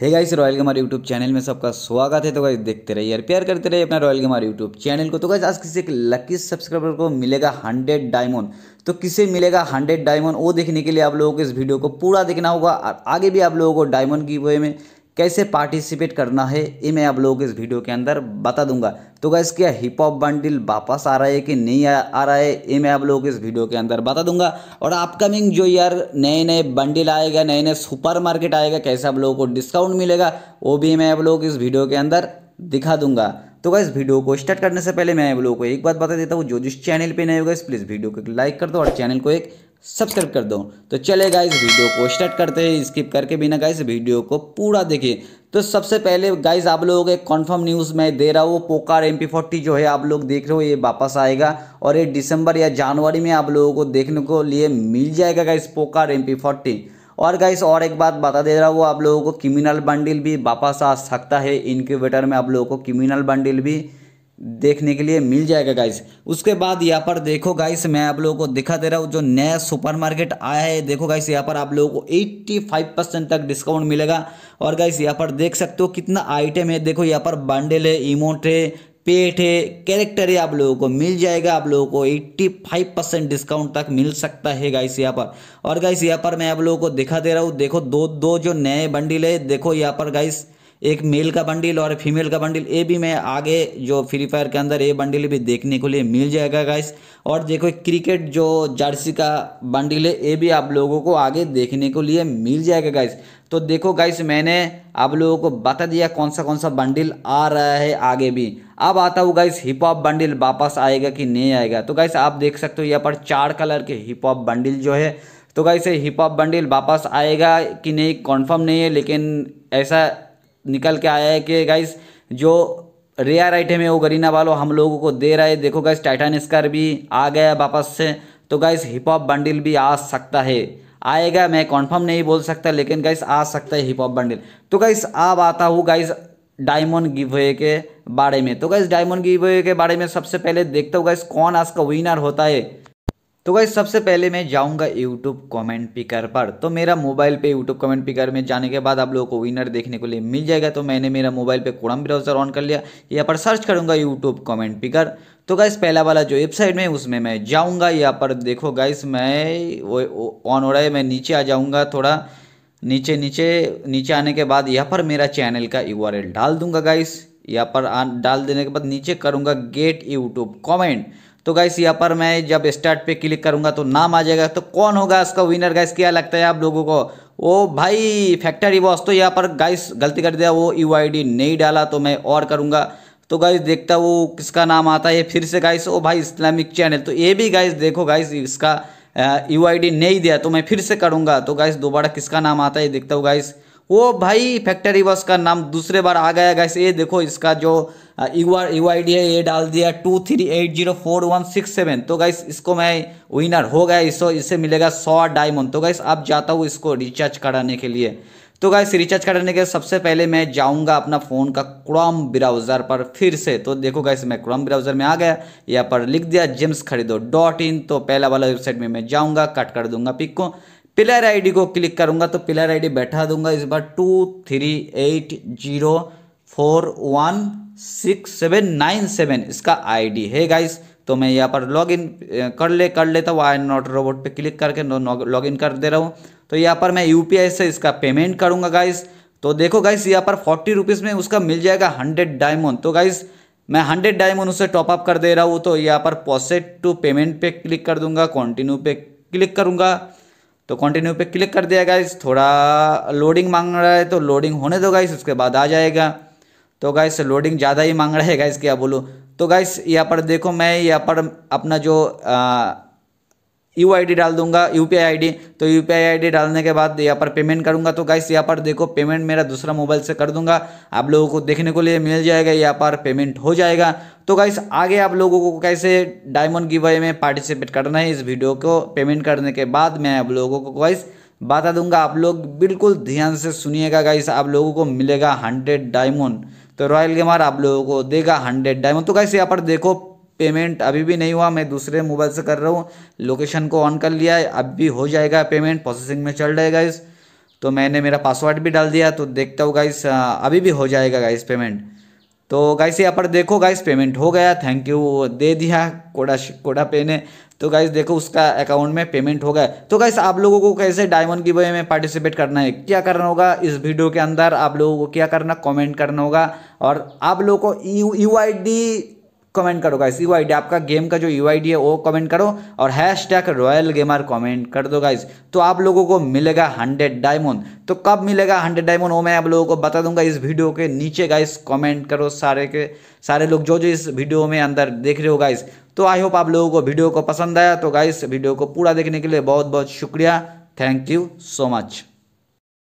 हे guys royal gamer YouTube channel में सबका स्वागत है तो गाइस देखते रहिए यार प्यार करते रहिए अपना रॉयल गेमार यूट्यूब चैनल को तो गाइस आज किसी एक लकी सब्सक्राइबर को मिलेगा हंड्रेड डायमंड तो किसे मिलेगा हंड्रेड डायमंड वो देखने के लिए आप लोगों को इस वीडियो को पूरा देखना होगा और आगे भी आप लोगों को डायमंड की वे में कैसे पार्टिसिपेट करना है ये मैं आप लोगों को इस वीडियो के अंदर बता दूंगा तो गैस क्या हिप हॉप बंडल वापस आ रहा है कि नहीं आ, रहा है ये मैं आप लोगों को इस वीडियो के अंदर बता दूंगा और अपकमिंग जो यार नए नए बंडल आएगा नए नए सुपर मार्केट आएगा कैसे आप लोगों को डिस्काउंट मिलेगा वो भी मैं आप लोगों को इस वीडियो के अंदर दिखा दूंगा तो गैस वीडियो को स्टार्ट करने से पहले मैं आप लोगों को एक बात बता देता हूँ जो जिस चैनल पर नए हो गए प्लीज़ वीडियो को लाइक कर दो और चैनल को एक सब्सक्राइब कर दो तो चले गाइस वीडियो को स्टार्ट करते हैं स्किप करके बिना गाइस वीडियो को पूरा देखिए तो सबसे पहले गाइस आप लोगों को एक कॉन्फर्म न्यूज़ मैं दे रहा हूँ पोकार एम पी जो है आप लोग देख रहे हो ये वापस आएगा और ये दिसंबर या जनवरी में आप लोगों को देखने को लिए मिल जाएगा गाइस पोकार एम पी और गाइस और एक बात बता दे रहा हूँ आप लोगों को क्रिमिनल बंडल भी वापस आ सकता है इनक्यूबेटर में आप लोगों को क्रिमिनल बंडल भी देखने के लिए मिल जाएगा गाइस उसके बाद यहाँ पर देखो गाइस मैं आप लोगों को दिखा दे रहा हूँ जो नया सुपरमार्केट आया है देखो गाइस यहाँ पर आप लोगों को 85 परसेंट तक डिस्काउंट मिलेगा और गाइस यहाँ पर देख सकते हो कितना आइटम है देखो यहाँ पर बंडल है इमोट है पेट है कैरेक्टर है आप लोगों को मिल जाएगा आप लोगों को 85 परसेंट डिस्काउंट तक मिल सकता है गाइस यहाँ पर और गाइस यहाँ पर मैं आप लोगों को दिखा दे रहा हूँ देखो दो दो जो नए बंडल है देखो यहाँ पर गाइस एक मेल का बंडल और फीमेल का बंडल ये भी मैं आगे जो फ्री फायर के अंदर ये बंडल भी देखने के लिए मिल जाएगा गाइस और देखो क्रिकेट जो जर्सी का बंडल है ये भी आप लोगों को आगे देखने के लिए मिल जाएगा गाइस तो देखो गाइस मैंने आप लोगों को बता दिया कौन सा कौन सा बंडल आ रहा है आगे भी अब आता हूँ गाइस हिप हॉप बंडल वापस आएगा कि नहीं आएगा तो गाइस आप देख सकते हो यहाँ पर चार कलर के हिप हॉप बंडल जो है तो गाइस हिप हॉप बंडल वापस आएगा कि नहीं कन्फर्म नहीं है लेकिन ऐसा निकल के आया है कि गाइस जो रेयर आइटम है वो गरीना वालों हम लोगों को दे रहा है देखो गाइस टाइटन स्कार भी आ गया वापस से तो गाइस हिप हॉप बंडल भी आ सकता है आएगा मैं कॉन्फर्म नहीं बोल सकता लेकिन गाइस आ सकता है हिप हॉप बंडल तो गाइस अब आता हूँ गाइस डायमंड गिवे के बारे में तो गाइस डायमंड गिवे के बारे में सबसे पहले देखता हूँ गाइस कौन आज का विनर होता है तो गाइज सबसे पहले मैं जाऊंगा यूट्यूब कमेंट पिकर पर तो मेरा मोबाइल पे यूट्यूब कमेंट पिकर में जाने के बाद आप लोगों को विनर देखने को लिए मिल जाएगा तो मैंने मेरा मोबाइल पे कोड़म ब्राउजर ऑन कर लिया यहाँ पर सर्च करूंगा यूट्यूब कमेंट पिकर तो गाइस पहला वाला जो वेबसाइट में उसमें मैं जाऊँगा यहाँ पर देखो गाइस मैं ऑन हो रहा है मैं नीचे आ जाऊँगा थोड़ा नीचे नीचे नीचे आने के बाद यहाँ पर मेरा चैनल का यू डाल दूंगा गाइस यहाँ पर डाल देने के बाद नीचे करूँगा गेट यूट्यूब कॉमेंट तो गाइस यहाँ पर मैं जब स्टार्ट पे क्लिक करूँगा तो नाम आ जाएगा तो कौन होगा इसका विनर गाइस क्या लगता है आप लोगों को ओ भाई फैक्ट्री बॉस तो यहाँ पर गाइस गलती कर दिया वो यू नहीं डाला तो मैं और करूँगा तो गाइस देखता वो किसका नाम आता है फिर से गाइस ओ भाई इस्लामिक चैनल तो ये भी गाइस देखो गाइस इसका यू नहीं दिया तो मैं फिर से करूँगा तो गाइस दोबारा किसका नाम आता है देखता हूँ गाइस वो भाई फैक्ट्री बस का नाम दूसरे बार आ गया गैस ये देखो इसका जो your U I D है ये डाल दिया two three eight zero four one six seven तो गैस इसको मैं विनर हो गया इसको इससे मिलेगा सौ डायमंड तो गैस अब जाता हूँ इसको रिचार्ज कराने के लिए तो गैस रिचार्ज कराने के सबसे पहले मैं जाऊंगा अपना फ़ोन का क्रोम ब्राउज़र पर फिर से तो देखो गाइस मैं क्रोम ब्राउज़र में आ गया यहाँ पर लिख दिया जिम्स खरीदो डॉट इन तो पहला वाला वेबसाइट में मैं जाऊंगा कट कर दूंगा पिक को पिलर आईडी को क्लिक करूंगा तो पिलर आईडी बैठा दूंगा इस बार two three eight zero four one six seven nine seven इसका आईडी है गाइस तो मैं यहाँ पर लॉग इन कर ले कर लेता हूँ आई नॉट रोबोट पे क्लिक करके लॉग इन कर दे रहा हूँ तो यहाँ पर मैं यू से इसका पेमेंट करूँगा गाइस तो देखो गाइस यहाँ पर फोर्टी रुपीज़ में उसका मिल जाएगा हंड्रेड डायमंड तो गाइस मैं हंड्रेड डायमंड उसे टॉपअप कर दे रहा हूँ तो यहाँ पर पॉसेट टू पेमेंट पे क्लिक कर दूंगा कॉन्टिन्यू पे क्लिक करूँगा तो कंटिन्यू पे क्लिक कर दिया गाइस थोड़ा लोडिंग मांग रहा है तो लोडिंग होने दो गाइस उसके बाद आ जाएगा तो गाइस लोडिंग ज़्यादा ही मांग रहा है गाइस क्या बोलूँ तो गाइस यहाँ पर देखो मैं यहाँ पर अपना जो यू आई डी डाल दूंगा U P I I D तो U P I I D डालने के बाद यहाँ पर पेमेंट करूँगा तो गाइस यहाँ पर देखो पेमेंट मेरा दूसरा मोबाइल से कर दूंगा आप लोगों को देखने को लिए मिल जाएगा यहाँ पर पेमेंट हो जाएगा तो गाइस आगे आप लोगों को कैसे डायमंड गिवे में पार्टिसिपेट करना है इस वीडियो को पेमेंट करने के बाद मैं आप लोगों को गाइस बता दूंगा आप लोग बिल्कुल ध्यान से सुनिएगा गाइस आप लोगों को मिलेगा हंड्रेड डायमंड तो रॉयल गेमर आप लोगों को देगा हंड्रेड डायमंड तो गाइस यहाँ पर देखो पेमेंट अभी भी नहीं हुआ मैं दूसरे मोबाइल से कर रहा हूँ लोकेशन को ऑन कर लिया है अब भी हो जाएगा पेमेंट प्रोसेसिंग में चल रहेगा इस तो मैंने मेरा पासवर्ड भी डाल दिया तो देखता हूँ गाइस अभी भी हो जाएगा गाइस पेमेंट तो गाइस यहाँ पर देखो गाइस पेमेंट हो गया थैंक यू दे दिया कोडा कोडा पे ने तो गाइस देखो उसका अकाउंट में पेमेंट हो गया तो गाइस आप लोगों को कैसे डायमंड की वे में पार्टिसिपेट करना है क्या करना होगा इस वीडियो के अंदर आप लोगों को क्या करना कमेंट करना होगा और आप लोगों को U U I D comment करो गाइस यू आई आपका गेम का जो यू e है वो कमेंट करो और hashtag royal gamer comment कर दो गाइस तो आप लोगों को मिलेगा हंड्रेड डायमंड तो कब मिलेगा हंड्रेड डायमंड वो मैं आप लोगों को बता दूंगा इस वीडियो के नीचे गाइस कमेंट करो सारे के सारे लोग जो जो इस वीडियो में अंदर देख रहे हो गाइस तो आई होप आप लोगों को वीडियो को पसंद आया तो गाइस वीडियो को पूरा देखने के लिए बहुत बहुत शुक्रिया थैंक यू सो मच